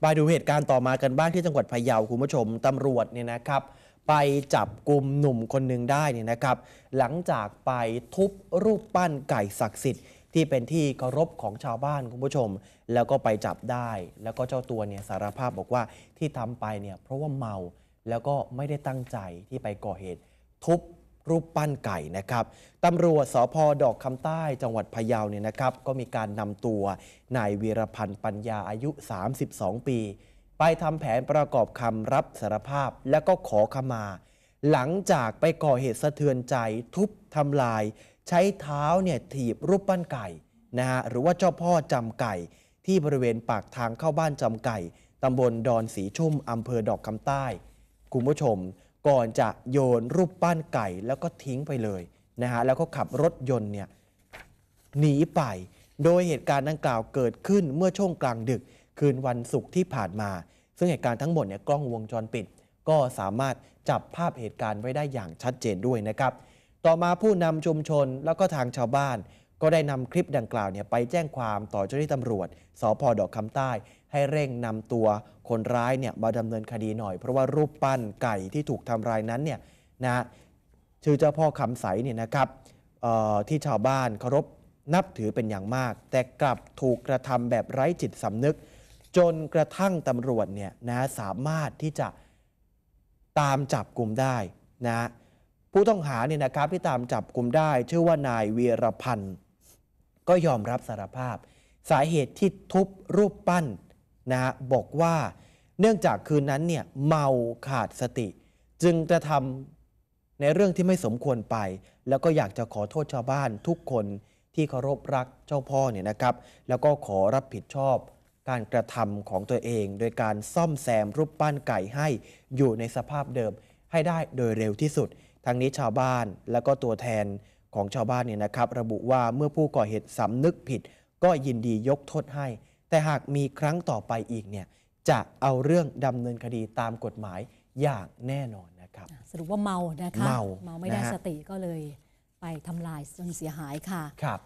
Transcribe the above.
ไปดูเหตุการณ์ต่อมากันบ้างที่จังหวัดพะเยาคุณผู้ชมตำรวจเนี่ยนะครับ ไปจับกลุ่มหนุ่มคนหนึ่งได้เนี่ยนะครับ หลังจากไปทุบรูปปั้นไก่ศักดิ์สิทธิ์ที่เป็นที่เคารพของชาวบ้านคุณผู้ชม แล้วก็ไปจับได้ แล้วก็เจ้าตัวเนี่ยสารภาพบอกว่าที่ทำไปเนี่ยเพราะว่าเมาแล้วก็ไม่ได้ตั้งใจที่ไปก่อเหตุทุบรูปปั้นไก่นะครับ ตำรวจสพดอกคำใต้ จังหวัดพะเยาเนี่ยนะครับ ก็มีการนำตัวนายวีรพันธ์ปัญญาอายุ 32 ปี ไปทำแผนประกอบคำรับสารภาพและก็ขอขมา หลังจากไปก่อเหตุสะเทือนใจ ทุบทำลาย ใช้เท้าเนี่ยถีบรูปปั้นไก่นะฮะหรือว่าเจ้าพ่อจำไก่ ที่บริเวณปากทางเข้าบ้านจำไก่ตำบลดอนสีชุ่มอำเภอดอกคำใต้คุณผู้ชมก่อนจะโยนรูปปั้นไก่แล้วก็ทิ้งไปเลยนะฮะแล้วก็ขับรถยนต์เนี่ยหนีไป โดยเหตุการณ์ดังกล่าวเกิดขึ้นเมื่อช่วงกลางดึกคืนวันศุกร์ที่ผ่านมา ซึ่งเหตุการณ์ทั้งหมดเนี่ยกล้องวงจรปิด ก็สามารถจับภาพเหตุการณ์ไว้ได้อย่างชัดเจนด้วยนะครับ ต่อมาผู้นำชุมชนแล้วก็ทางชาวบ้านก็ได้นำคลิปดังกล่าวเนี่ยไปแจ้งความต่อเจ้าหน้าที่ตำรวจสพดอกคำใต้ ให้เร่งนำตัวคนร้ายเนี่ยมาดำเนินคดีหน่อย เพราะว่ารูปปั้นไก่ที่ถูกทำลายนั้นเนี่ยนะชื่อเจ้าพ่อคำใสเนี่ยนะครับที่ชาวบ้านเคารพนับถือเป็นอย่างมาก แต่กลับถูกกระทำแบบไร้จิตสำนึก จนกระทั่งตำรวจเนี่ยนะสามารถที่จะตามจับกลุ่มได้นะผู้ต้องหาเนี่ยนะครับที่ตามจับกลุ่มได้ ชื่อว่านายเวียรพันธ์ก็ยอมรับสารภาพ สาเหตุที่ทุบรูปปั้นนะบอกว่า เนื่องจากคืนนั้น เนี่ย เมาขาดสติ จึงกระทำในเรื่องที่ไม่สมควรไป แล้วก็อยากจะขอโทษชาวบ้านทุกคนที่เคารพรัก เจ้าพ่อเนี่ยนะครับ แล้วก็ขอรับผิดชอบ การกระทำของตัวเอง โดยการซ่อมแซมรูปปั้นไก่ให้อยู่ในสภาพเดิมให้ได้โดยเร็วที่สุด ทั้งนี้ชาวบ้านและก็ตัวแทนของชาวบ้านเนี่ยนะครับ ระบุว่าเมื่อผู้ก่อเหตุสำนึกผิดก็ยินดียกโทษให้ แต่หากมีครั้งต่อไปอีกเนี่ยจะเอาเรื่องดำเนินคดีตามกฎหมายอย่างแน่นอนนะครับ สรุปว่าเมานะคะเมาเมาไม่ได้สติก็เลยไปทำลายจนเสียหายค่ะครับ